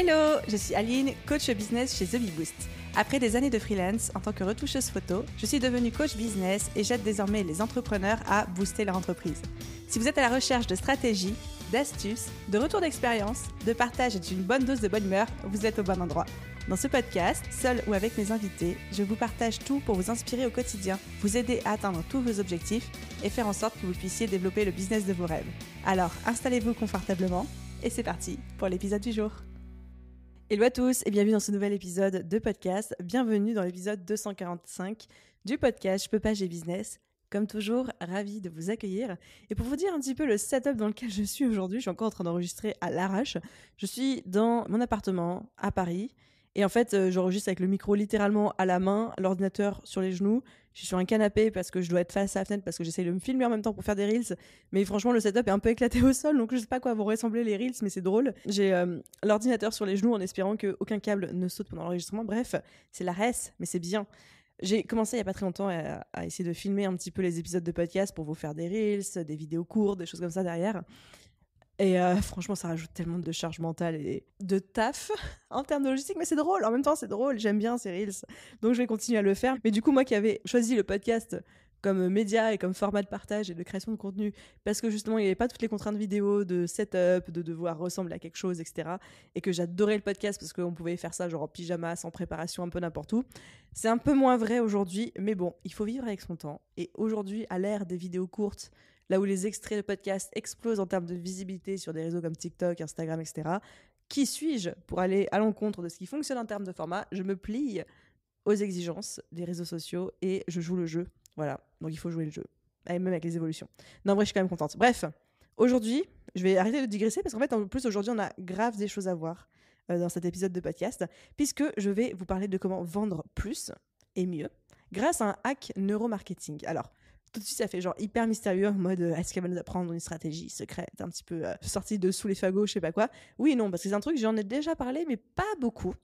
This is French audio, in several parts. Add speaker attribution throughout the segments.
Speaker 1: Hello, je suis Aline, coach business chez The Bee Boost. Après des années de freelance en tant que retoucheuse photo, je suis devenue coach business et j'aide désormais les entrepreneurs à booster leur entreprise. Si vous êtes à la recherche de stratégies, d'astuces, de retours d'expérience, de partage et d'une bonne dose de bonne humeur, vous êtes au bon endroit. Dans ce podcast, seul ou avec mes invités, je vous partage tout pour vous inspirer au quotidien, vous aider à atteindre tous vos objectifs et faire en sorte que vous puissiez développer le business de vos rêves. Alors, installez-vous confortablement et c'est parti pour l'épisode du jour. Hello à tous et bienvenue dans ce nouvel épisode de podcast. Bienvenue dans l'épisode 245 du podcast Je peux pas, j'ai business. Comme toujours, ravi de vous accueillir. Et pour vous dire un petit peu le setup dans lequel je suis aujourd'hui, je suis encore en train d'enregistrer à l'arrache. Je suis dans mon appartement à Paris. Et en fait, euh, j'enregistre avec le micro littéralement à la main, l'ordinateur sur les genoux. Je suis sur un canapé parce que je dois être face à la fenêtre parce que j'essaye de me filmer en même temps pour faire des reels. Mais franchement, le setup est un peu éclaté au sol, donc je sais pas quoi vous ressembler les reels, mais c'est drôle. J'ai euh, l'ordinateur sur les genoux en espérant qu'aucun câble ne saute pendant l'enregistrement. Bref, c'est la reste, mais c'est bien. J'ai commencé il y a pas très longtemps à, à, essayer de filmer un petit peu les épisodes de podcast pour vous faire des reels, des vidéos courtes, des choses comme ça derrière. Et euh, franchement, ça rajoute tellement de charge mentale et de taf en termes de logistique, mais c'est drôle. En même temps, c'est drôle. J'aime bien ces reels. Donc, je vais continuer à le faire. Mais du coup, moi qui avais choisi le podcast comme média et comme format de partage et de création de contenu, parce que justement, il n'y avait pas toutes les contraintes vidéo, de setup, de devoir ressembler à quelque chose, etc. Et que j'adorais le podcast parce qu'on pouvait faire ça genre en pyjama, sans préparation, un peu n'importe où. C'est un peu moins vrai aujourd'hui, mais bon, il faut vivre avec son temps. Et aujourd'hui, à l'ère des vidéos courtes, là où les extraits de podcast explosent en termes de visibilité sur des réseaux comme TikTok, Instagram, etc. Qui suis-je pour aller à l'encontre de ce qui fonctionne en termes de format Je me plie aux exigences des réseaux sociaux et je joue le jeu. Voilà, donc il faut jouer le jeu. Et même avec les évolutions. Non, vrai, je suis quand même contente. Bref, aujourd'hui, je vais arrêter de digresser parce qu'en fait, en plus, aujourd'hui, on a grave des choses à voir euh, dans cet épisode de podcast, puisque je vais vous parler de comment vendre plus et mieux grâce à un hack neuromarketing. Alors, tout de suite, ça fait genre hyper mystérieux en mode euh, est-ce qu'elle va nous apprendre une stratégie secrète, un petit peu euh, sortie de sous les fagots, je sais pas quoi. Oui, non, parce que c'est un truc, j'en ai déjà parlé, mais pas beaucoup.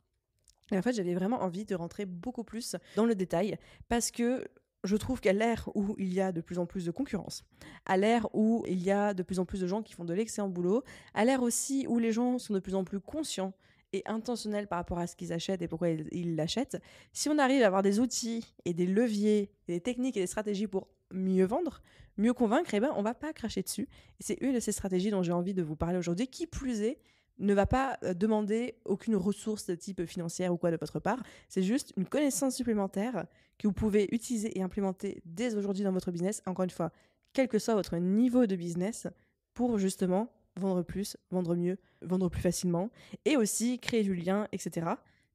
Speaker 1: Et en fait, j'avais vraiment envie de rentrer beaucoup plus dans le détail parce que je trouve qu'à l'ère où il y a de plus en plus de concurrence, à l'ère où il y a de plus en plus de gens qui font de l'excellent boulot, à l'ère aussi où les gens sont de plus en plus conscients et intentionnels par rapport à ce qu'ils achètent et pourquoi ils l'achètent, si on arrive à avoir des outils et des leviers, et des techniques et des stratégies pour mieux vendre, mieux convaincre, et eh ben, on va pas cracher dessus. et C'est une de ces stratégies dont j'ai envie de vous parler aujourd'hui, qui plus est, ne va pas euh, demander aucune ressource de type financière ou quoi de votre part. C'est juste une connaissance supplémentaire que vous pouvez utiliser et implémenter dès aujourd'hui dans votre business, encore une fois, quel que soit votre niveau de business, pour justement vendre plus, vendre mieux, vendre plus facilement, et aussi créer du lien, etc.,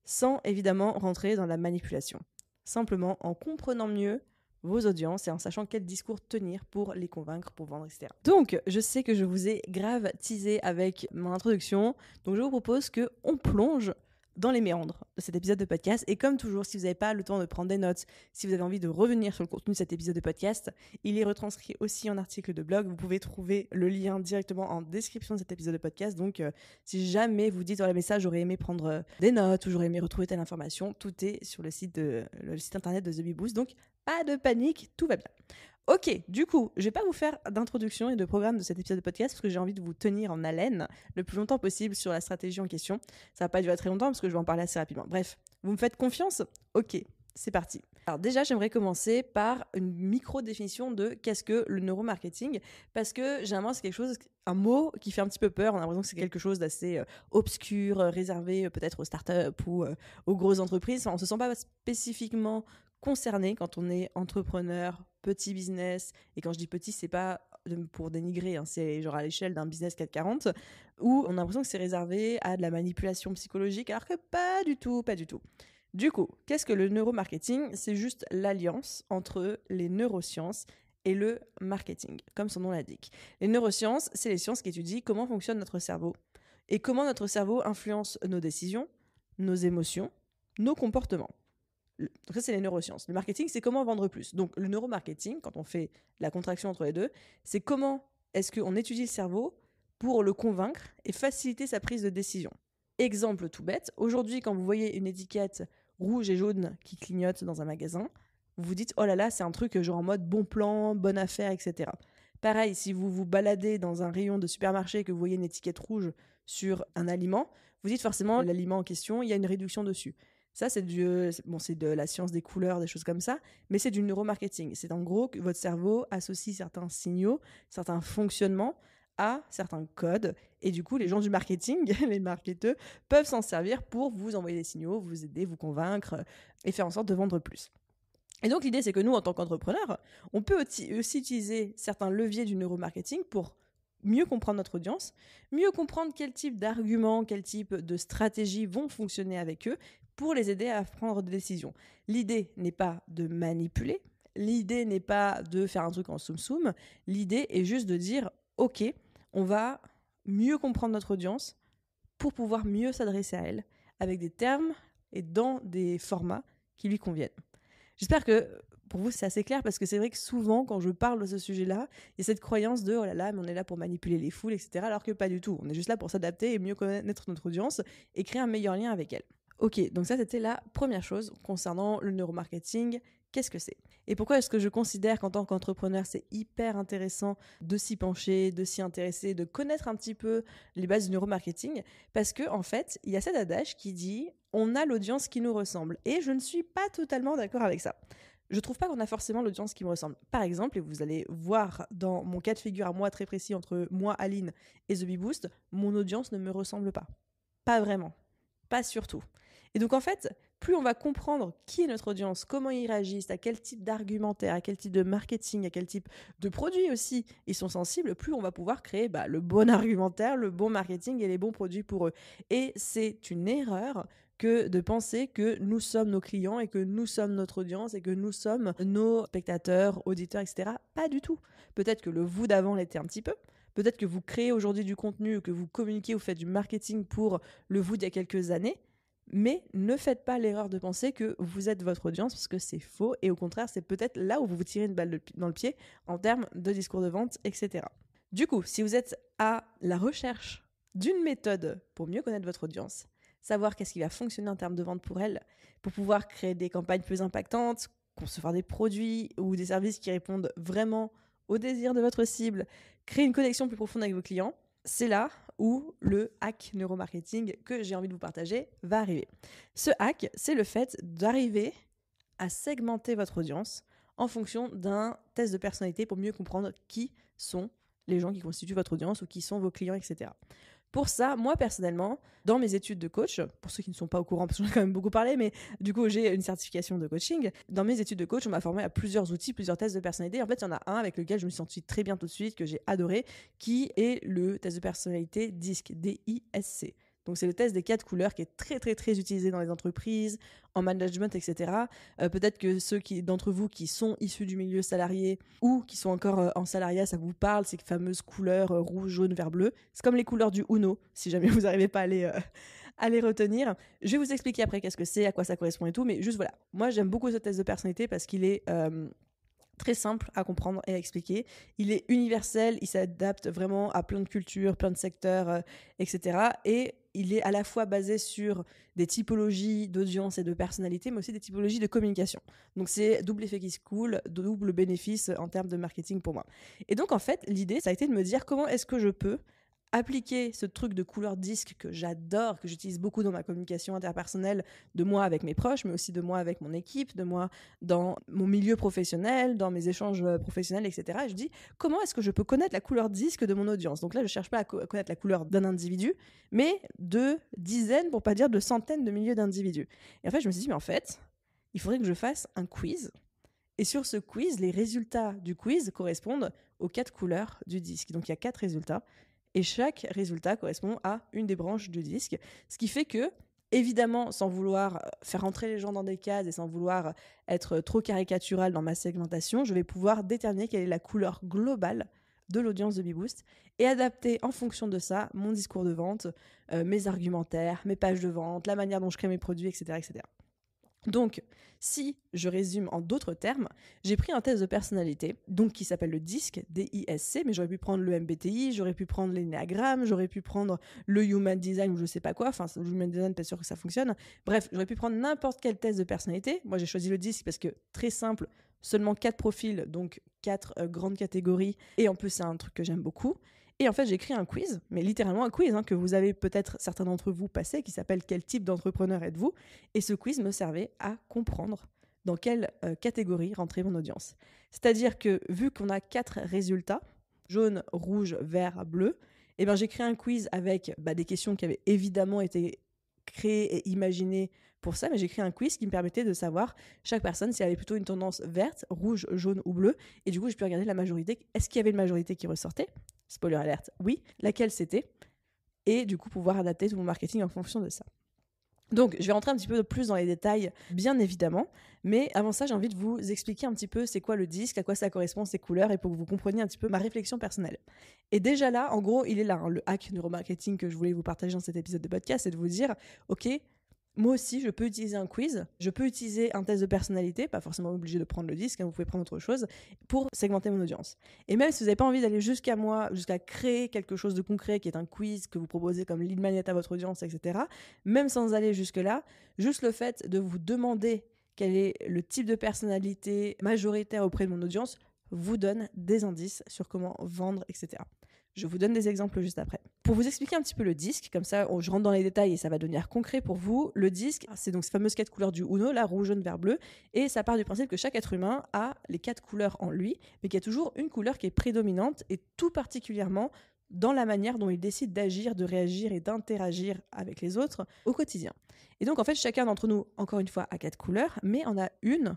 Speaker 1: sans évidemment rentrer dans la manipulation. Simplement en comprenant mieux vos audiences et en sachant quel discours tenir pour les convaincre, pour vendre, etc. Donc, je sais que je vous ai grave avec mon introduction, donc je vous propose que on plonge dans les méandres de cet épisode de podcast. Et comme toujours, si vous n'avez pas le temps de prendre des notes, si vous avez envie de revenir sur le contenu de cet épisode de podcast, il est retranscrit aussi en article de blog. Vous pouvez trouver le lien directement en description de cet épisode de podcast. Donc, euh, si jamais vous dites, dans les messages « j'aurais aimé prendre euh, des notes ou j'aurais aimé retrouver telle information, tout est sur le site, internet de The Donc, pas de panique, tout va bien. Ok, du coup, je vais pas vous faire d'introduction et de programme de cet épisode de podcast parce que j'ai envie de vous tenir en haleine le plus longtemps possible sur la stratégie en question. Ça va pas durer très longtemps parce que je vais en parler assez rapidement. Bref, vous me faites confiance Ok, c'est parti. Alors déjà, j'aimerais commencer par une micro-définition de qu'est-ce que le neuromarketing, parce que généralement c'est quelque chose, un mot qui fait un petit peu peur. On a l'impression que c'est quelque chose d'assez euh, obscur, euh, réservé euh, peut-être aux startups ou aux grosses entreprises. On on se sent pas spécifiquement concerné quand on est entrepreneur petit business, et quand je dis petit, c'est pas pour dénigrer, hein, c'est genre à l'échelle d'un business 440, où on a l'impression que c'est réservé à de la manipulation psychologique, alors que pas du tout, pas du tout. Du coup, qu'est-ce que le neuromarketing C'est juste l'alliance entre les neurosciences et le marketing, comme son nom l'indique. Les neurosciences, c'est les sciences qui étudient comment fonctionne notre cerveau et comment notre cerveau influence nos décisions, nos émotions, nos comportements. Donc ça, c'est les neurosciences. Le marketing, c'est comment vendre plus. Donc, le neuromarketing, quand on fait la contraction entre les deux, c'est comment est-ce qu'on étudie le cerveau pour le convaincre et faciliter sa prise de décision. Exemple tout bête, aujourd'hui, quand vous voyez une étiquette rouge et jaune qui clignote dans un magasin, vous vous dites, oh là là, c'est un truc euh, genre en mode bon plan, bonne affaire, etc. Pareil, si vous vous baladez dans un rayon de supermarché et que vous voyez une étiquette rouge sur un aliment, vous dites forcément l'aliment en question, il y a une réduction dessus. Ça, euh, c'est bon, c'est de la science des couleurs, des choses comme ça, mais c'est du neuromarketing. C'est en gros que votre cerveau associe certains signaux, certains fonctionnements à certains codes. Et du coup, les gens du marketing, les marketeurs, peuvent s'en servir pour vous envoyer des signaux, vous aider, vous convaincre et faire en sorte de vendre plus. Et donc, l'idée, c'est que nous, en tant qu'entrepreneurs, on peut aussi utiliser certains leviers du neuromarketing pour mieux comprendre notre audience, mieux comprendre quel type d'arguments, quel type de stratégie vont fonctionner avec eux pour les aider à prendre des décisions. L'idée n'est pas de manipuler, l'idée n'est pas de faire un truc en soum-soum, l'idée est juste de dire, ok, on va mieux comprendre notre audience pour pouvoir mieux s'adresser à elle, avec des termes et dans des formats qui lui conviennent. J'espère que pour vous, c'est assez clair parce que c'est vrai que souvent, quand je parle de ce sujet-là, il y a cette croyance de oh là là, mais on est là pour manipuler les foules, etc. Alors que pas du tout. On est juste là pour s'adapter et mieux connaître notre audience et créer un meilleur lien avec elle. Ok, donc ça c'était la première chose concernant le neuromarketing. Qu'est-ce que c'est Et pourquoi est-ce que je considère qu'en tant qu'entrepreneur, c'est hyper intéressant de s'y pencher, de s'y intéresser, de connaître un petit peu les bases du neuromarketing Parce que en fait, il y a cet adage qui dit on a l'audience qui nous ressemble. Et je ne suis pas totalement d'accord avec ça. Je trouve pas qu'on a forcément l'audience qui me ressemble. Par exemple, et vous allez voir dans mon cas de figure à moi très précis entre moi, Aline et The Bee Boost, mon audience ne me ressemble pas. Pas vraiment. Pas surtout. Et donc en fait, plus on va comprendre qui est notre audience, comment ils réagissent, à quel type d'argumentaire, à quel type de marketing, à quel type de produits aussi ils sont sensibles, plus on va pouvoir créer bah, le bon argumentaire, le bon marketing et les bons produits pour eux. Et c'est une erreur que de penser que nous sommes nos clients et que nous sommes notre audience et que nous sommes nos spectateurs, auditeurs, etc. Pas du tout. Peut-être que le vous d'avant l'était un petit peu. Peut-être que vous créez aujourd'hui du contenu, que vous communiquez ou faites du marketing pour le vous d'il y a quelques années. Mais ne faites pas l'erreur de penser que vous êtes votre audience parce que c'est faux et au contraire, c'est peut-être là où vous vous tirez une balle dans le pied en termes de discours de vente, etc. Du coup, si vous êtes à la recherche d'une méthode pour mieux connaître votre audience, savoir qu'est-ce qui va fonctionner en termes de vente pour elle, pour pouvoir créer des campagnes plus impactantes, concevoir des produits ou des services qui répondent vraiment aux désirs de votre cible, créer une connexion plus profonde avec vos clients, c'est là où le hack neuromarketing que j'ai envie de vous partager va arriver. Ce hack, c'est le fait d'arriver à segmenter votre audience en fonction d'un test de personnalité pour mieux comprendre qui sont les gens qui constituent votre audience ou qui sont vos clients, etc. Pour ça, moi personnellement, dans mes études de coach, pour ceux qui ne sont pas au courant, parce que j'en quand même beaucoup parlé, mais du coup j'ai une certification de coaching, dans mes études de coach, on m'a formé à plusieurs outils, plusieurs tests de personnalité. En fait, il y en a un avec lequel je me suis sentie très bien tout de suite, que j'ai adoré, qui est le test de personnalité DISC, d i donc c'est le test des quatre couleurs qui est très très très utilisé dans les entreprises, en management, etc. Euh, peut-être que ceux d'entre vous qui sont issus du milieu salarié ou qui sont encore euh, en salariat, ça vous parle, ces fameuses couleurs euh, rouge, jaune, vert, bleu. C'est comme les couleurs du Uno, si jamais vous n'arrivez pas à les, à les retenir. Je vais vous expliquer après qu'est-ce que c'est, à quoi ça correspond et tout, mais juste voilà. Moi j'aime beaucoup ce test de personnalité parce qu'il est très simple à comprendre et à expliquer. Il est universel, il s'adapte vraiment à plein de cultures, plein de secteurs, etc. Et il est à la fois basé sur des typologies d'audience et de personnalité, mais aussi des typologies de communication. Donc c'est double effet qui se coule, double bénéfice en termes de marketing pour moi. Et donc en fait, l'idée, ça a été de me dire comment est-ce que je peux appliquer ce truc de couleur disque que j'adore, que j'utilise beaucoup dans ma communication interpersonnelle, de moi avec mes proches, mais aussi de moi avec mon équipe, de moi dans mon milieu professionnel, dans mes échanges euh, professionnels, etc. je dis, comment est-ce que je peux connaître la couleur disque de mon audience Donc là, je ne cherche pas à, connaître la couleur d'un individu, mais de dizaines, pour pas dire de centaines de milieux d'individus. Et en fait, je me suis dit, mais en fait, il faudrait que je fasse un quiz. Et sur ce quiz, les résultats du quiz correspondent aux quatre couleurs du disque. Donc il y a quatre résultats et chaque résultat correspond à une des branches du disque. Ce qui fait que, évidemment, sans vouloir euh, faire entrer les gens dans des cases et sans vouloir euh, être trop caricatural dans ma segmentation, je vais pouvoir déterminer quelle est la couleur globale de l'audience de Biboost et adapter en fonction de ça mon discours de vente, euh, mes argumentaires, mes pages de vente, la manière dont je crée mes produits, etc. etc. Donc, si je résume en d'autres termes, j'ai pris un test de personnalité, donc qui s'appelle le DISC, d i mais j'aurais pu prendre le MBTI, j'aurais pu prendre l'énéagramme, j'aurais pu prendre le Human Design ou je sais pas quoi, enfin, le Human Design, pas sûr que ça fonctionne. Bref, j'aurais pu prendre n'importe quel test de personnalité. Moi, j'ai choisi le DISC parce que, très simple, seulement quatre profils, donc quatre euh, grandes catégories, et en plus, c'est un truc que j'aime beaucoup. Et en fait, j'ai écrit un quiz, mais littéralement un quiz hein, que vous avez peut-être certains d'entre vous passé, qui s'appelle Quel type d'entrepreneur êtes-vous Et ce quiz me servait à comprendre dans quelle euh, catégorie rentrait mon audience. C'est-à-dire que vu qu'on a quatre résultats, jaune, rouge, vert, bleu, eh ben, j'ai créé un quiz avec bah, des questions qui avaient évidemment été créées et imaginées pour ça, mais j'ai créé un quiz qui me permettait de savoir chaque personne s'il avait plutôt une tendance verte, rouge, jaune ou bleue. Et du coup, j'ai pu regarder la majorité. Est-ce qu'il y avait une majorité qui ressortait spoiler alerte, oui, laquelle c'était, et du coup pouvoir adapter tout mon marketing en fonction de ça. Donc, je vais rentrer un petit peu plus dans les détails, bien évidemment, mais avant ça, j'ai envie de vous expliquer un petit peu c'est quoi le disque, à quoi ça correspond, ses couleurs, et pour que vous compreniez un petit peu ma réflexion personnelle. Et déjà là, en gros, il est là, hein, le hack neuromarketing que je voulais vous partager dans cet épisode de podcast, c'est de vous dire, ok, moi aussi, je peux utiliser un quiz, je peux utiliser un test de personnalité, pas forcément obligé de prendre le disque, hein, vous pouvez prendre autre chose, pour segmenter mon audience. Et même si vous n'avez pas envie d'aller jusqu'à moi, jusqu'à créer quelque chose de concret qui est un quiz que vous proposez comme lead magnet à votre audience, etc., même sans aller jusque-là, juste le fait de vous demander quel est le type de personnalité majoritaire auprès de mon audience vous donne des indices sur comment vendre, etc. Je vous donne des exemples juste après. Pour vous expliquer un petit peu le disque, comme ça je rentre dans les détails et ça va devenir concret pour vous, le disque, ah, c'est donc ces fameuses quatre couleurs du Uno, la rouge, jaune, vert, bleu, et ça part du principe que chaque être humain a les quatre couleurs en lui, mais qu'il y a toujours une couleur qui est prédominante et tout particulièrement dans la manière dont il décide d'agir, de réagir et d'interagir avec les autres au quotidien. Et donc en fait, chacun d'entre nous, encore une fois, a quatre couleurs, mais on a une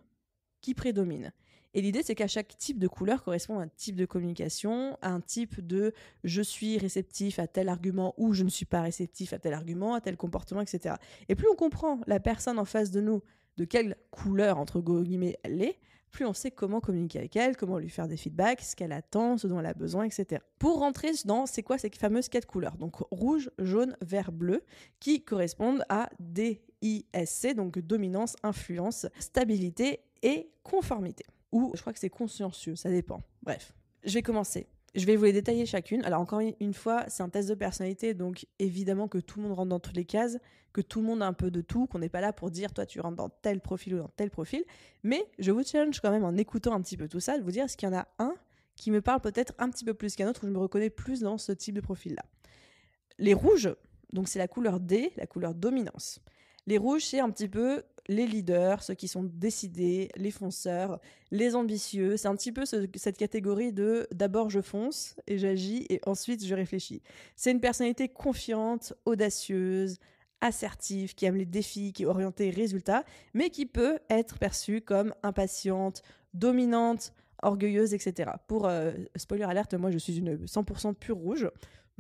Speaker 1: qui prédomine. Et l'idée, c'est qu'à chaque type de couleur correspond un type de communication, un type de je suis réceptif à tel argument ou je ne suis pas réceptif à tel argument, à tel comportement, etc. Et plus on comprend la personne en face de nous, de quelle couleur, entre guillemets, elle est, plus on sait comment communiquer avec elle, comment lui faire des feedbacks, ce qu'elle attend, ce dont elle a besoin, etc. Pour rentrer dans c'est quoi ces fameuses quatre couleurs, donc rouge, jaune, vert, bleu, qui correspondent à DISC, donc dominance, influence, stabilité et conformité ou je crois que c'est consciencieux, ça dépend. Bref, je vais commencer. Je vais vous les détailler chacune. Alors encore une fois, c'est un test de personnalité, donc évidemment que tout le monde rentre dans toutes les cases, que tout le monde a un peu de tout, qu'on n'est pas là pour dire toi tu rentres dans tel profil ou dans tel profil, mais je vous challenge quand même en écoutant un petit peu tout ça, de vous dire est-ce qu'il y en a un qui me parle peut-être un petit peu plus qu'un autre, où je me reconnais plus dans ce type de profil-là. Les rouges, donc c'est la couleur D, la couleur dominance. Les rouges, c'est un petit peu les leaders, ceux qui sont décidés, les fonceurs, les ambitieux. C'est un petit peu cette catégorie de d'abord je fonce et j'agis et ensuite je réfléchis. C'est une personnalité confiante, audacieuse, assertive, qui aime les défis, qui est orientée résultats, mais qui peut être perçue comme impatiente, dominante, orgueilleuse, etc. Pour euh, spoiler alerte, moi je suis une 100% pure rouge,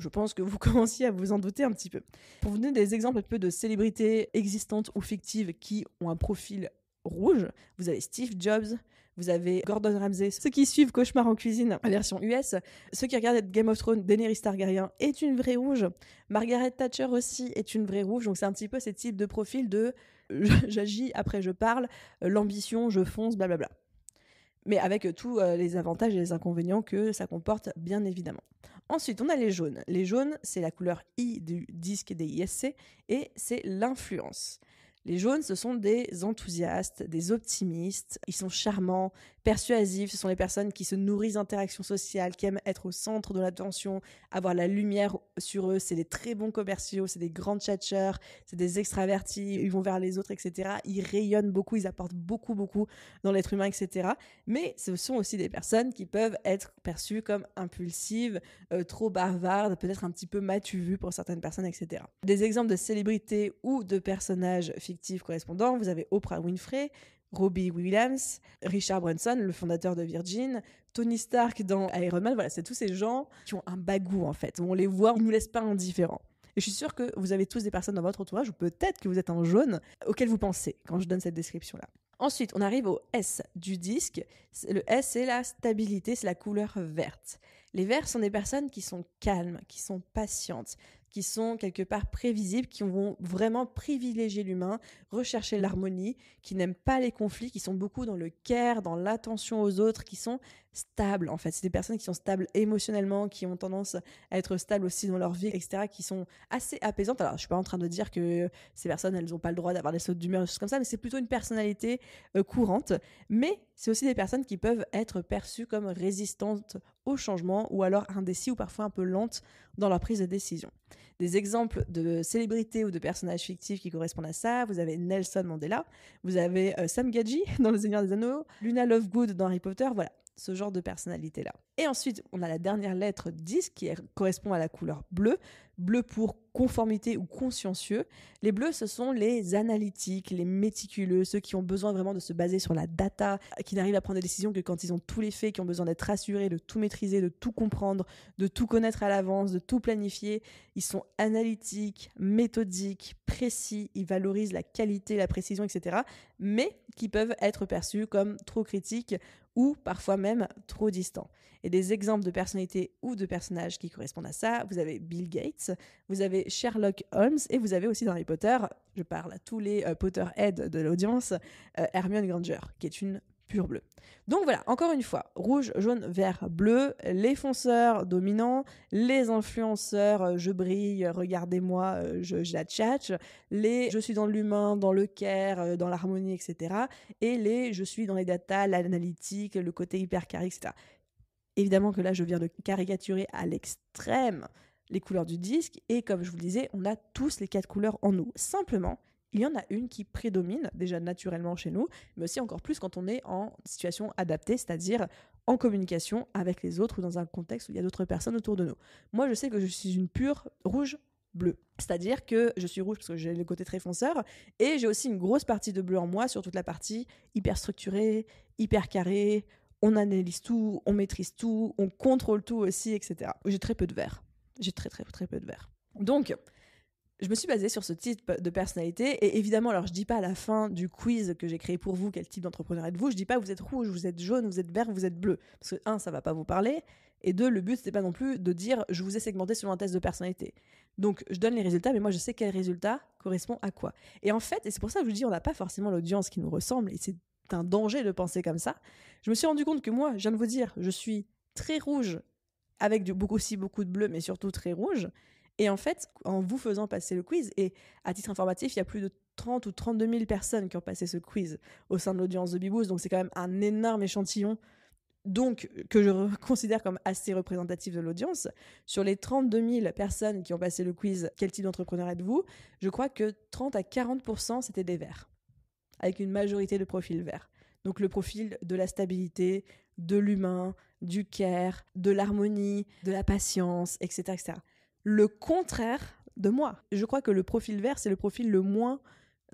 Speaker 1: je pense que vous commenciez à vous en douter un petit peu. Pour vous donner des exemples un peu de célébrités existantes ou fictives qui ont un profil rouge, vous avez Steve Jobs, vous avez Gordon Ramsay, ceux qui suivent Cauchemar en cuisine version US, ceux qui regardent Game of Thrones, Daenerys Targaryen est une vraie rouge, Margaret Thatcher aussi est une vraie rouge, donc c'est un petit peu ce type de profil de j'agis, après je parle, euh, l'ambition, je fonce, blablabla mais avec tous euh, les avantages et les inconvénients que ça comporte, bien évidemment. Ensuite, on a les jaunes. Les jaunes, c'est la couleur I du disque des ISC et c'est l'influence. Les jaunes, ce sont des enthousiastes, des optimistes, ils sont charmants, persuasives. Ce sont les personnes qui se nourrissent d'interactions sociales, qui aiment être au centre de l'attention, avoir la lumière sur eux. C'est des très bons commerciaux, c'est des grands chatter, c'est des extravertis, ils vont vers les autres, etc. Ils rayonnent beaucoup, ils apportent beaucoup, beaucoup dans l'être humain, etc. Mais ce sont aussi des personnes qui peuvent être perçues comme impulsives, euh, trop bavardes, peut-être un petit peu matuvues pour certaines personnes, etc. Des exemples de célébrités ou de personnages fictifs correspondants, vous avez Oprah Winfrey, Robbie Williams, Richard Branson, le fondateur de Virgin, Tony Stark dans Iron Man. Voilà, c'est tous ces gens qui ont un bagou en fait. On les voit, on ne nous laisse pas indifférents. Et je suis sûre que vous avez tous des personnes dans votre entourage, ou peut-être que vous êtes un jaune, auquel vous pensez quand je donne cette description-là. Ensuite, on arrive au S du disque. Le S, c'est la stabilité, c'est la couleur verte. Les verts sont des personnes qui sont calmes, qui sont patientes, qui sont quelque part prévisibles, qui vont vraiment privilégier l'humain, rechercher l'harmonie, qui n'aiment pas les conflits, qui sont beaucoup dans le care, dans l'attention aux autres, qui sont stables en fait. C'est des personnes qui sont stables émotionnellement, qui ont tendance à être stables aussi dans leur vie, etc., qui sont assez apaisantes. Alors, je suis pas en train de dire que ces personnes, elles n'ont pas le droit d'avoir des sautes d'humeur, des choses comme ça, mais c'est plutôt une personnalité euh, courante. Mais c'est aussi des personnes qui peuvent être perçues comme résistantes au changement ou alors indécis ou parfois un peu lentes dans leur prise de décision. Des exemples de célébrités ou de personnages fictifs qui correspondent à ça, vous avez Nelson Mandela, vous avez euh, Sam Gadji dans Le Seigneur des Anneaux, Luna Lovegood dans Harry Potter, voilà ce genre de personnalité-là. Et ensuite, on a la dernière lettre 10 qui correspond à la couleur bleue, bleu pour conformité ou consciencieux. Les bleus, ce sont les analytiques, les méticuleux, ceux qui ont besoin vraiment de se baser sur la data, qui n'arrivent à prendre des décisions que quand ils ont tous les faits, qui ont besoin d'être rassurés, de tout maîtriser, de tout comprendre, de tout connaître à l'avance, de tout planifier. Ils sont analytiques, méthodiques, précis, ils valorisent la qualité, la précision, etc. Mais qui peuvent être perçus comme trop critiques ou parfois même trop distant. Et des exemples de personnalités ou de personnages qui correspondent à ça, vous avez Bill Gates, vous avez Sherlock Holmes et vous avez aussi dans Harry Potter, je parle à tous les euh, Potterheads de l'audience, euh, Hermione Granger, qui est une bleu. Donc voilà, encore une fois, rouge, jaune, vert, bleu, les fonceurs dominants, les influenceurs, euh, je brille, regardez-moi, euh, je, les je suis dans l'humain, dans le care, euh, dans l'harmonie, etc. Et les je suis dans les data, l'analytique, le côté hyper carré, etc. Évidemment que là, je viens de caricaturer à l'extrême les couleurs du disque, et comme je vous le disais, on a tous les quatre couleurs en nous. Simplement, il y en a une qui prédomine déjà naturellement chez nous, mais aussi encore plus quand on est en situation adaptée, c'est-à-dire en communication avec les autres ou dans un contexte où il y a d'autres personnes autour de nous. Moi, je sais que je suis une pure rouge bleu. C'est-à-dire que je suis rouge parce que j'ai le côté très fonceur et j'ai aussi une grosse partie de bleu en moi sur toute la partie hyper structurée, hyper carrée. On analyse tout, on maîtrise tout, on contrôle tout aussi, etc. J'ai très peu de vert. J'ai très très très peu de vert. Donc, je me suis basée sur ce type de personnalité. Et évidemment, alors je dis pas à la fin du quiz que j'ai créé pour vous quel type d'entrepreneur êtes-vous. Je dis pas vous êtes rouge, vous êtes jaune, vous êtes vert, vous êtes bleu. Parce que un, ça va pas vous parler. Et deux, le but c'est pas non plus de dire je vous ai segmenté selon un test de personnalité. Donc je donne les résultats, mais moi je sais quel résultat correspond à quoi. Et en fait, et c'est pour ça que je vous dis, on n'a pas forcément l'audience qui nous ressemble. Et c'est un danger de penser comme ça. Je me suis rendu compte que moi, je viens de vous dire, je suis très rouge avec beaucoup aussi beaucoup de bleu, mais surtout très rouge. Et en fait, en vous faisant passer le quiz, et à titre informatif, il y a plus de 30 ou 32 000 personnes qui ont passé ce quiz au sein de l'audience de Bibous, donc c'est quand même un énorme échantillon donc euh, que je considère comme assez représentatif de l'audience, sur les 32 000 personnes qui ont passé le quiz Quel type d'entrepreneur êtes-vous je crois que 30 à 40 c'était des verts, avec une majorité de profils verts. Donc le profil de la stabilité, de l'humain, du care, de l'harmonie, de la patience, etc., etc le contraire de moi. Je crois que le profil vert, c'est le profil le moins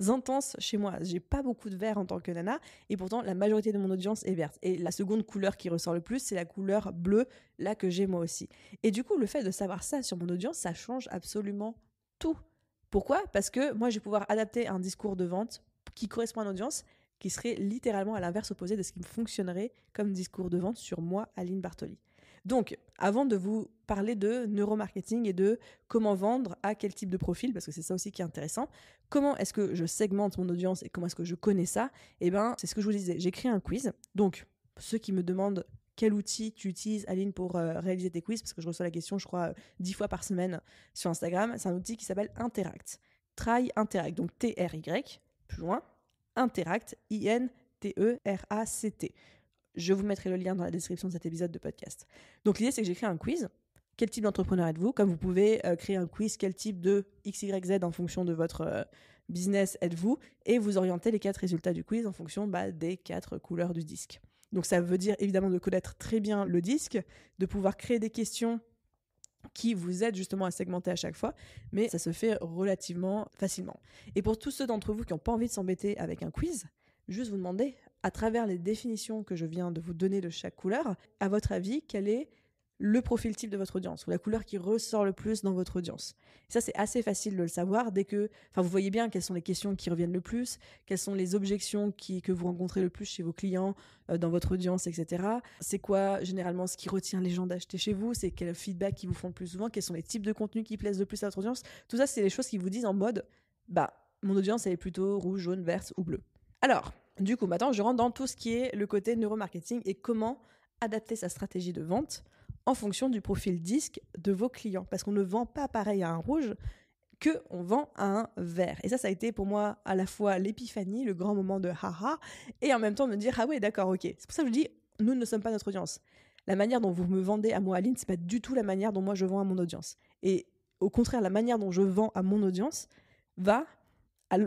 Speaker 1: intense chez moi. J'ai pas beaucoup de vert en tant que nana et pourtant la majorité de mon audience est verte. Et la seconde couleur qui ressort le plus, c'est la couleur bleue, là que j'ai moi aussi. Et du coup, le fait de savoir ça sur mon audience, ça change absolument tout. Pourquoi Parce que moi, je vais pouvoir adapter un discours de vente qui correspond à une audience qui serait littéralement à l'inverse opposé de ce qui me fonctionnerait comme discours de vente sur moi, Aline Bartoli. Donc, avant de vous parler de neuromarketing et de comment vendre à quel type de profil, parce que c'est ça aussi qui est intéressant, comment est-ce que je segmente mon audience et comment est-ce que je connais ça Eh bien, c'est ce que je vous disais, j'écris un quiz. Donc, ceux qui me demandent quel outil tu utilises, Aline, pour euh, réaliser tes quiz, parce que je reçois la question, je crois, euh, dix fois par semaine sur Instagram, c'est un outil qui s'appelle Interact. Try Interact, donc T-R-Y, plus loin, Interact, I-N-T-E-R-A-C-T. E je vous mettrai le lien dans la description de cet épisode de podcast. Donc l'idée, c'est que j'ai créé un quiz. Quel type d'entrepreneur êtes-vous Comme vous pouvez euh, créer un quiz, quel type de XYZ en fonction de votre euh, business êtes-vous Et vous orientez les quatre résultats du quiz en fonction bah, des quatre couleurs du disque. Donc ça veut dire évidemment de connaître très bien le disque, de pouvoir créer des questions qui vous aident justement à segmenter à chaque fois, mais ça se fait relativement facilement. Et pour tous ceux d'entre vous qui n'ont pas envie de s'embêter avec un quiz, juste vous demandez à travers les définitions que je viens de vous donner de chaque couleur, à votre avis, quel est le profil type de votre audience ou la couleur qui ressort le plus dans votre audience. ça, c'est assez facile de le savoir dès que, enfin, vous voyez bien quelles sont les questions qui reviennent le plus, quelles sont les objections qui, que vous rencontrez le plus chez vos clients, euh, dans votre audience, etc. C'est quoi, généralement, ce qui retient les gens d'acheter chez vous? C'est quel feedback qui vous font le plus souvent? Quels sont les types de contenus qui plaisent le plus à votre audience? Tout ça, c'est les choses qui vous disent en mode, bah, mon audience, elle est plutôt rouge, jaune, verte ou bleue. Alors, du coup, maintenant, je rentre dans tout ce qui est le côté neuromarketing et comment adapter sa stratégie de vente en fonction du profil disque de vos clients. Parce qu'on ne vend pas pareil à un rouge que on vend à un vert. Et ça, ça a été pour moi à la fois l'épiphanie, le grand moment de haha, et en même temps me dire ah oui, d'accord, ok. C'est pour ça que je dis nous ne sommes pas notre audience. La manière dont vous me vendez à moi, Aline, n'est pas du tout la manière dont moi je vends à mon audience. Et au contraire, la manière dont je vends à mon audience va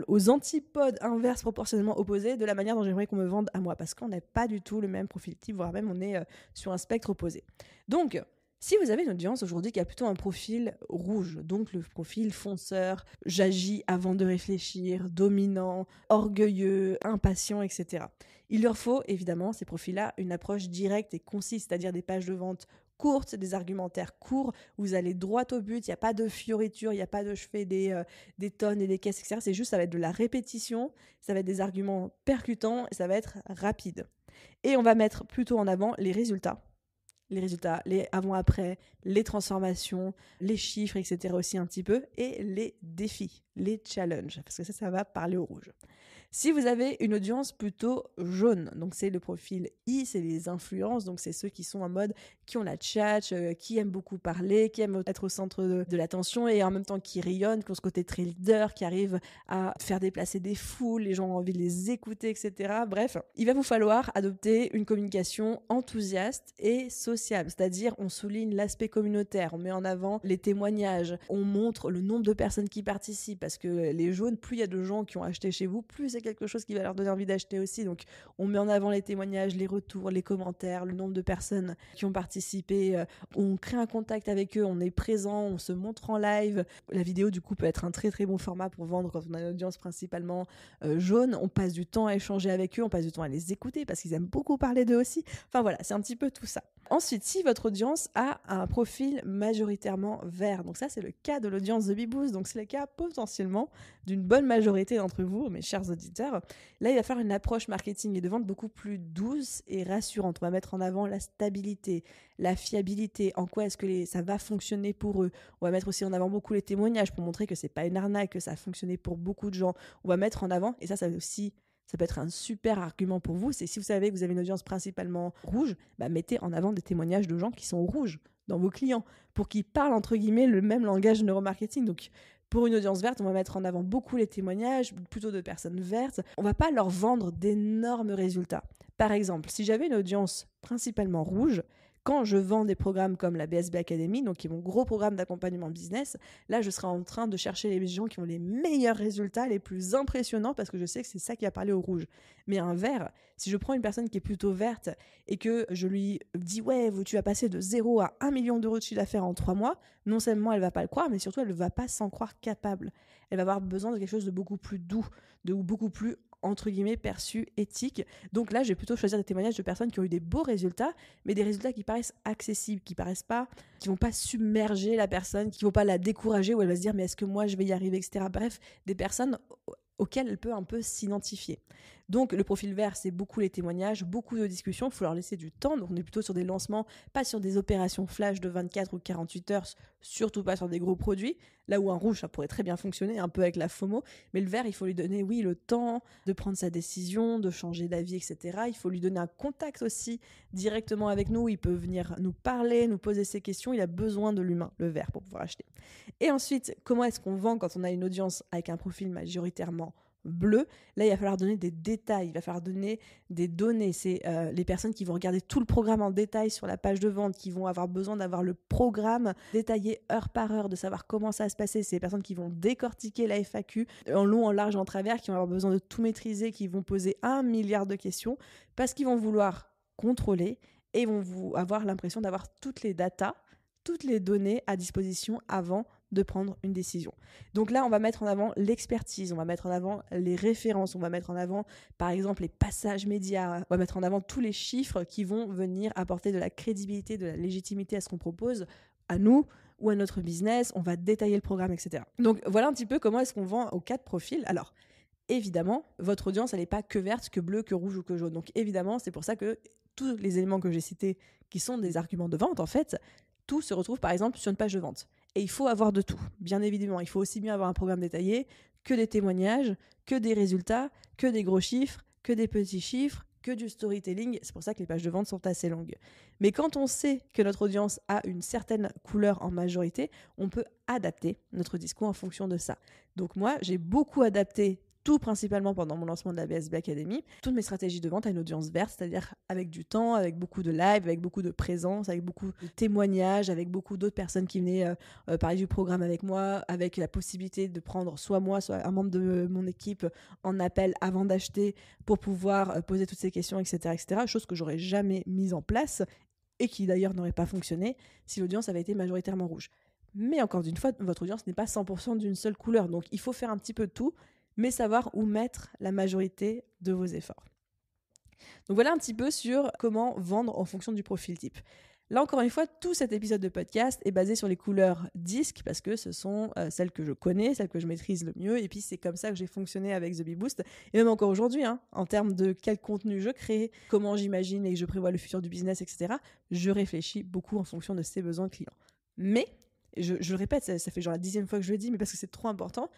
Speaker 1: aux antipodes inverses proportionnellement opposés de la manière dont j'aimerais qu'on me vende à moi, parce qu'on n'a pas du tout le même profil type, voire même on est euh, sur un spectre opposé. Donc, si vous avez une audience aujourd'hui qui a plutôt un profil rouge, donc le profil fonceur, j'agis avant de réfléchir, dominant, orgueilleux, impatient, etc., il leur faut évidemment ces profils-là une approche directe et concise, c'est-à-dire des pages de vente courtes, des argumentaires courts, vous allez droit au but, il n'y a pas de fioritures, il n'y a pas de je fais des, euh, des tonnes et des caisses, etc. C'est juste, ça va être de la répétition, ça va être des arguments percutants, et ça va être rapide. Et on va mettre plutôt en avant les résultats les résultats, les avant-après, les transformations, les chiffres, etc. aussi un petit peu, et les défis, les challenges, parce que ça, ça va parler au rouge. Si vous avez une audience plutôt jaune, donc c'est le profil I, c'est les influences, donc c'est ceux qui sont en mode qui ont la chat, euh, qui aiment beaucoup parler, qui aiment être au centre de, l'attention et en même temps qui rayonnent, qui ont ce côté très leader, qui arrivent à faire déplacer des foules, les gens ont envie de les écouter, etc. Bref, il va vous falloir adopter une communication enthousiaste et sociable, c'est-à-dire on souligne l'aspect communautaire, on met en avant les témoignages, on montre le nombre de personnes qui participent parce que les jaunes, plus il y a de gens qui ont acheté chez vous, plus quelque chose qui va leur donner envie d'acheter aussi. Donc, on met en avant les témoignages, les retours, les commentaires, le nombre de personnes qui ont participé. Euh, on crée un contact avec eux, on est présent, on se montre en live. La vidéo, du coup, peut être un très très bon format pour vendre quand on a une audience principalement euh, jaune. On passe du temps à échanger avec eux, on passe du temps à les écouter parce qu'ils aiment beaucoup parler d'eux aussi. Enfin voilà, c'est un petit peu tout ça. Ensuite, si votre audience a un profil majoritairement vert, donc ça c'est le cas de l'audience de biboos donc c'est le cas potentiellement d'une bonne majorité d'entre vous, mes chers auditeurs, là il va falloir une approche marketing et de vente beaucoup plus douce et rassurante. On va mettre en avant la stabilité, la fiabilité, en quoi est-ce que ça va fonctionner pour eux. On va mettre aussi en avant beaucoup les témoignages pour montrer que c'est pas une arnaque, que ça a fonctionné pour beaucoup de gens. On va mettre en avant, et ça ça aussi ça peut être un super argument pour vous. C'est si vous savez que vous avez une audience principalement rouge, bah, mettez en avant des témoignages de gens qui sont rouges dans vos clients pour qu'ils parlent entre guillemets le même langage de neuromarketing. Donc pour une audience verte, on va mettre en avant beaucoup les témoignages, plutôt de personnes vertes. On va pas leur vendre d'énormes résultats. Par exemple, si j'avais une audience principalement rouge, quand je vends des programmes comme la BSB Academy, donc qui est mon gros programme d'accompagnement business, là, je serai en train de chercher les gens qui ont les meilleurs résultats, les plus impressionnants, parce que je sais que c'est ça qui a parlé au rouge. Mais un vert, si je prends une personne qui est plutôt verte et que je lui dis, ouais, tu vas passer de 0 à 1 million d'euros de chiffre d'affaires en 3 mois, non seulement elle va pas le croire, mais surtout elle ne va pas s'en croire capable. Elle va avoir besoin de quelque chose de beaucoup plus doux, de beaucoup plus entre guillemets perçu éthique. Donc là, je vais plutôt choisir des témoignages de personnes qui ont eu des beaux résultats, mais des résultats qui paraissent accessibles, qui paraissent pas, qui vont pas submerger la personne, qui vont pas la décourager où elle va se dire mais est-ce que moi je vais y arriver, etc. Bref, des personnes auxquelles elle peut un peu s'identifier. Donc le profil vert, c'est beaucoup les témoignages, beaucoup de discussions, il faut leur laisser du temps. Donc on est plutôt sur des lancements, pas sur des opérations flash de 24 ou 48 heures, surtout pas sur des gros produits. Là où un rouge, ça pourrait très bien fonctionner, un peu avec la FOMO. Mais le vert, il faut lui donner, oui, le temps de prendre sa décision, de changer d'avis, etc. Il faut lui donner un contact aussi directement avec nous. Il peut venir nous parler, nous poser ses questions. Il a besoin de l'humain, le vert, pour pouvoir acheter. Et ensuite, comment est-ce qu'on vend quand on a une audience avec un profil majoritairement bleu, là, il va falloir donner des détails, il va falloir donner des données. C'est euh, les personnes qui vont regarder tout le programme en détail sur la page de vente, qui vont avoir besoin d'avoir le programme détaillé heure par heure, de savoir comment ça va se passer. C'est les personnes qui vont décortiquer la FAQ en long, en large, en travers, qui vont avoir besoin de tout maîtriser, qui vont poser un milliard de questions, parce qu'ils vont vouloir contrôler et vont vous avoir l'impression d'avoir toutes les datas toutes les données à disposition avant de prendre une décision. Donc là, on va mettre en avant l'expertise, on va mettre en avant les références, on va mettre en avant, par exemple, les passages médias, on va mettre en avant tous les chiffres qui vont venir apporter de la crédibilité, de la légitimité à ce qu'on propose, à nous ou à notre business, on va détailler le programme, etc. Donc voilà un petit peu comment est-ce qu'on vend aux quatre profils. Alors, évidemment, votre audience, elle n'est pas que verte, que bleue, que rouge ou que jaune. Donc évidemment, c'est pour ça que tous les éléments que j'ai cités, qui sont des arguments de vente, en fait, tout se retrouve par exemple sur une page de vente. Et il faut avoir de tout, bien évidemment. Il faut aussi bien avoir un programme détaillé que des témoignages, que des résultats, que des gros chiffres, que des petits chiffres, que du storytelling. C'est pour ça que les pages de vente sont assez longues. Mais quand on sait que notre audience a une certaine couleur en majorité, on peut adapter notre discours en fonction de ça. Donc moi, j'ai beaucoup adapté tout principalement pendant mon lancement de la BSB Academy, toutes mes stratégies de vente à une audience verte, c'est-à-dire avec du temps, avec beaucoup de live, avec beaucoup de présence, avec beaucoup de témoignages, avec beaucoup d'autres personnes qui venaient euh, euh, parler du programme avec moi, avec la possibilité de prendre soit moi, soit un membre de mon équipe en appel avant d'acheter pour pouvoir euh, poser toutes ces questions, etc., etc., chose que j'aurais jamais mise en place et qui d'ailleurs n'aurait pas fonctionné si l'audience avait été majoritairement rouge. Mais encore une fois, votre audience n'est pas 100% d'une seule couleur, donc il faut faire un petit peu de tout mais savoir où mettre la majorité de vos efforts. Donc voilà un petit peu sur comment vendre en fonction du profil type. Là encore une fois, tout cet épisode de podcast est basé sur les couleurs disques parce que ce sont euh, celles que je connais, celles que je maîtrise le mieux. Et puis c'est comme ça que j'ai fonctionné avec The Bee Boost et même encore aujourd'hui, hein, en termes de quel contenu je crée, comment j'imagine et je prévois le futur du business, etc. Je réfléchis beaucoup en fonction de ces besoins clients. Mais je, le répète, ça, ça fait genre la dixième fois que je le dis, mais parce que c'est trop important,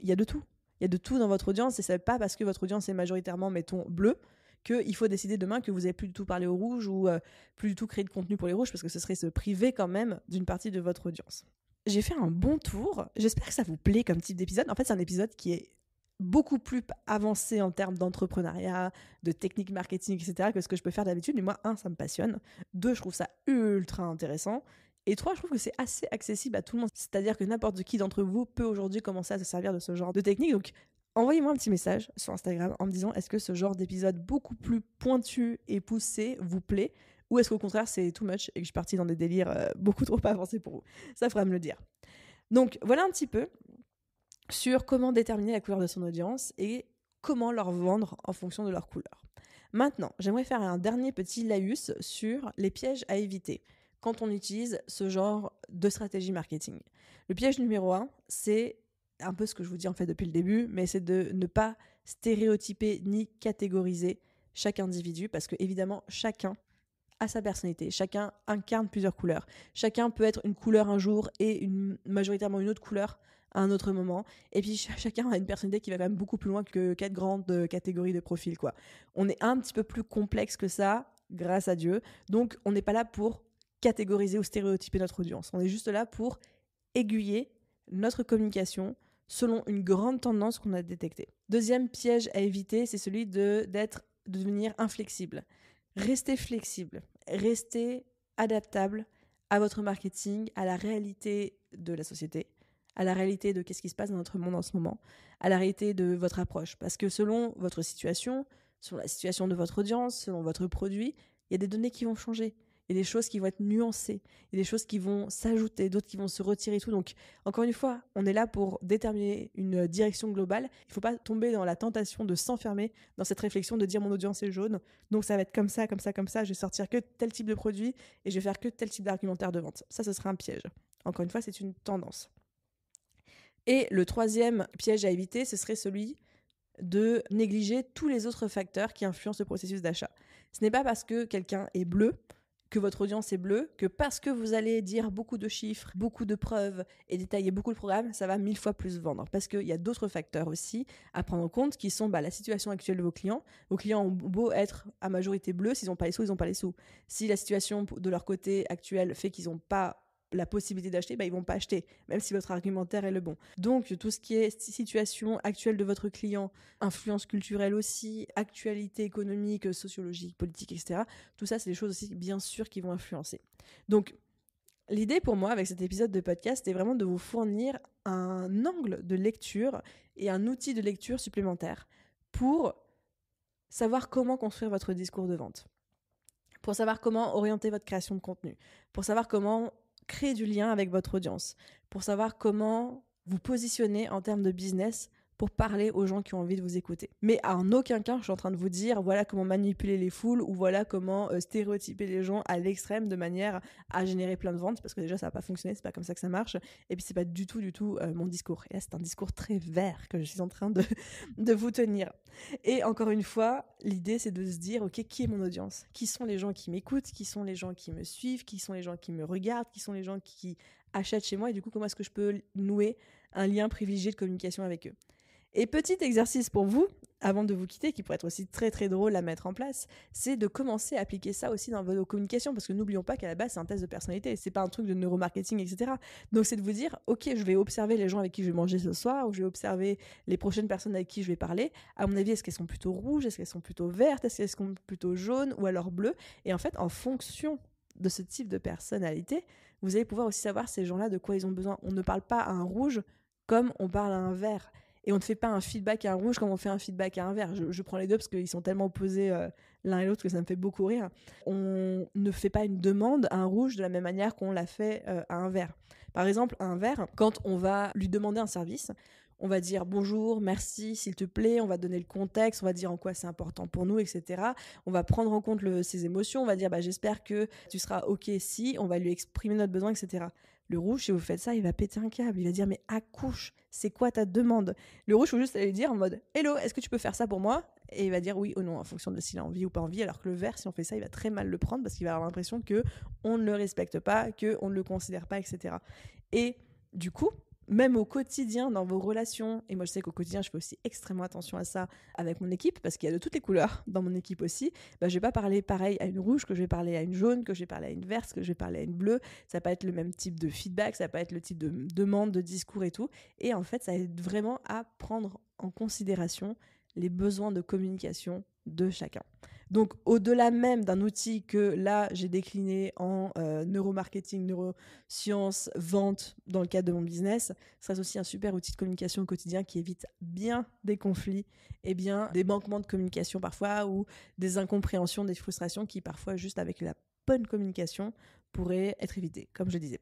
Speaker 1: il y a de tout il y a de tout dans votre audience et c'est pas parce que votre audience est majoritairement, mettons, bleue, qu'il faut décider demain que vous n'avez plus du tout parler au rouge ou euh, plus du tout créé de contenu pour les rouges parce que ce serait se priver quand même d'une partie de votre audience. J'ai fait un bon tour. J'espère que ça vous plaît comme type d'épisode. En fait, c'est un épisode qui est beaucoup plus avancé en termes d'entrepreneuriat, de technique marketing, etc., que ce que je peux faire d'habitude. Mais moi, un, ça me passionne. Deux, je trouve ça ultra intéressant. Et trois, je trouve que c'est assez accessible à tout le monde. C'est-à-dire que n'importe qui d'entre vous peut aujourd'hui commencer à se servir de ce genre de technique. Donc, envoyez-moi un petit message sur Instagram en me disant est-ce que ce genre d'épisode beaucoup plus pointu et poussé vous plaît ou est-ce qu'au contraire c'est too much et que je suis partie dans des délires euh, beaucoup trop avancés pour vous Ça fera me le dire. Donc voilà un petit peu sur comment déterminer la couleur de son audience et comment leur vendre en fonction de leur couleur. Maintenant, j'aimerais faire un dernier petit laïus sur les pièges à éviter quand on utilise ce genre de stratégie marketing. Le piège numéro un, c'est un peu ce que je vous dis en fait depuis le début, mais c'est de ne pas stéréotyper ni catégoriser chaque individu, parce que évidemment, chacun a sa personnalité. Chacun incarne plusieurs couleurs. Chacun peut être une couleur un jour et majoritairement une autre couleur à un autre moment. Et puis chacun a une personnalité qui va quand même beaucoup plus loin que quatre grandes euh, catégories de profils. Quoi. On est un petit peu plus complexe que ça, grâce à Dieu. Donc on n'est pas là pour catégoriser ou stéréotyper notre audience. On est juste là pour aiguiller notre communication selon une grande tendance qu'on a détectée. Deuxième piège à éviter, c'est celui de d'être de devenir inflexible. Restez flexible, restez adaptable à votre marketing, à la réalité de la société, à la réalité de ce qui se passe dans notre monde en ce moment, à la réalité de votre approche parce que selon votre situation, selon la situation de votre audience, selon votre produit, il y a des données qui vont changer. Et des choses qui vont être nuancées. Il des choses qui vont s'ajouter, d'autres qui vont se retirer et tout. Donc, encore une fois, on est là pour déterminer une direction globale. Il ne faut pas tomber dans la tentation de s'enfermer dans cette réflexion de dire mon audience est jaune. Donc, ça va être comme ça, comme ça, comme ça. Je vais sortir que tel type de produit et je vais faire que tel type d'argumentaire de vente. Ça, ce serait un piège. Encore une fois, c'est une tendance. Et le troisième piège à éviter, ce serait celui de négliger tous les autres facteurs qui influencent le processus d'achat. Ce n'est pas parce que quelqu'un est bleu que votre audience est bleue, que parce que vous allez dire beaucoup de chiffres, beaucoup de preuves et détailler beaucoup le programme, ça va mille fois plus vendre. Parce qu'il y a d'autres facteurs aussi à prendre en compte qui sont bah, la situation actuelle de vos clients. Vos clients ont beau être à majorité bleus, s'ils n'ont pas les sous, ils n'ont pas les sous. Si la situation de leur côté actuel fait qu'ils n'ont pas la possibilité d'acheter, bah, ils vont pas acheter, même si votre argumentaire est le bon. Donc tout ce qui est situation actuelle de votre client, influence culturelle aussi, actualité économique, sociologique, politique, etc. Tout ça, c'est des choses aussi bien sûr qui vont influencer. Donc L'idée pour moi avec cet épisode de podcast est vraiment de vous fournir un angle de lecture et un outil de lecture supplémentaire pour savoir comment construire votre discours de vente, pour savoir comment orienter votre création de contenu, pour savoir comment créer du lien avec votre audience, pour savoir comment vous positionner en termes de business pour parler aux gens qui ont envie de vous écouter. Mais en aucun cas, je suis en train de vous dire voilà comment manipuler les foules ou voilà comment euh, stéréotyper les gens à l'extrême de manière à générer plein de ventes parce que déjà ça va pas fonctionner, c'est pas comme ça que ça marche et puis c'est pas du tout du tout euh, mon discours. c'est un discours très vert que je suis en train de de vous tenir. Et encore une fois, l'idée c'est de se dire OK, qui est mon audience Qui sont les gens qui m'écoutent Qui sont les gens qui me suivent Qui sont les gens qui me regardent Qui sont les gens qui achètent chez moi et du coup comment est-ce que je peux nouer un lien privilégié de communication avec eux. Et petit exercice pour vous, avant de vous quitter, qui pourrait être aussi très très drôle à mettre en place, c'est de commencer à appliquer ça aussi dans vos communications, parce que n'oublions pas qu'à la base c'est un test de personnalité, c'est pas un truc de neuromarketing, etc. Donc c'est de vous dire, ok, je vais observer les gens avec qui je vais manger ce soir, ou je vais observer les prochaines personnes avec qui je vais parler. À mon avis, est-ce qu'elles sont plutôt rouges, est-ce qu'elles sont plutôt vertes, est-ce qu'elles sont plutôt jaunes ou alors bleues Et en fait, en fonction de ce type de personnalité, vous allez pouvoir aussi savoir ces gens-là de quoi ils ont besoin. On ne parle pas à un rouge comme on parle à un vert et on ne fait pas un feedback à un rouge comme on fait un feedback à un vert. Je, prends les deux parce qu'ils sont tellement opposés euh, l'un et l'autre que ça me fait beaucoup rire. On ne fait pas une demande à un rouge de la même manière qu'on l'a fait euh, à un vert. Par exemple, à un vert, quand on va lui demander un service, on va dire bonjour, merci, s'il te plaît, on va donner le contexte, on va dire en quoi c'est important pour nous, etc. On va prendre en compte ses émotions, on va dire bah, j'espère que tu seras OK si, on va lui exprimer notre besoin, etc. Le rouge, si vous faites ça, il va péter un câble. Il va dire Mais accouche, c'est quoi ta demande Le rouge, il faut juste aller dire en mode Hello, est-ce que tu peux faire ça pour moi Et il va dire oui ou non en fonction de s'il a envie ou pas envie. Alors que le vert, si on fait ça, il va très mal le prendre parce qu'il va avoir l'impression que on ne le respecte pas, que on ne le considère pas, etc. Et du coup, même au quotidien, dans vos relations. Et moi, je sais qu'au quotidien, je fais aussi extrêmement attention à ça avec mon équipe, parce qu'il y a de toutes les couleurs dans mon équipe aussi. Bah, je vais pas parler pareil à une rouge que je vais parler à une jaune, que je vais parler à une verte, que je vais parler à une bleue. Ça peut être le même type de feedback, ça peut être le type de demande, de discours et tout. Et en fait, ça aide vraiment à prendre en considération les besoins de communication de chacun. Donc au-delà même d'un outil que là j'ai décliné en euh, neuromarketing, neurosciences, vente dans le cadre de mon business, ce serait aussi un super outil de communication au quotidien qui évite bien des conflits et bien des manquements de communication parfois ou des incompréhensions, des frustrations qui parfois juste avec la bonne communication pourraient être évitées, comme je disais.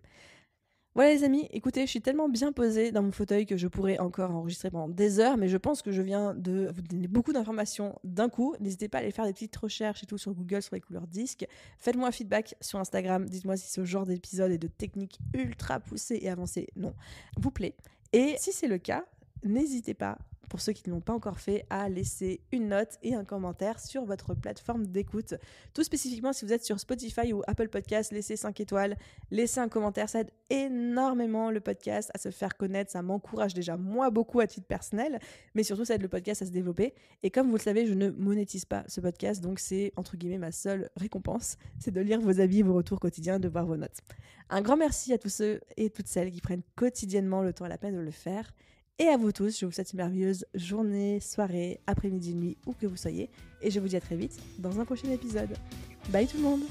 Speaker 1: Voilà les amis, écoutez, je suis tellement bien posée dans mon fauteuil que je pourrais encore enregistrer pendant des heures, mais je pense que je viens de vous donner beaucoup d'informations d'un coup. N'hésitez pas à aller faire des petites recherches et tout sur Google sur les couleurs disques. Faites-moi un feedback sur Instagram, dites-moi si ce genre d'épisode et de technique ultra poussée et avancée, non, vous plaît. Et si c'est le cas, n'hésitez pas pour ceux qui ne l'ont pas encore fait, à laisser une note et un commentaire sur votre plateforme d'écoute. Tout spécifiquement, si vous êtes sur Spotify ou Apple Podcast, laissez 5 étoiles, laissez un commentaire. Ça aide énormément le podcast à se faire connaître. Ça m'encourage déjà, moi, beaucoup à titre personnel, mais surtout, ça aide le podcast à se développer. Et comme vous le savez, je ne monétise pas ce podcast, donc c'est entre guillemets ma seule récompense c'est de lire vos avis, vos retours quotidiens de voir vos notes. Un grand merci à tous ceux et toutes celles qui prennent quotidiennement le temps et la peine de le faire. Et à vous tous, je vous souhaite une merveilleuse journée, soirée, après-midi, nuit, où que vous soyez. Et je vous dis à très vite dans un prochain épisode. Bye tout le monde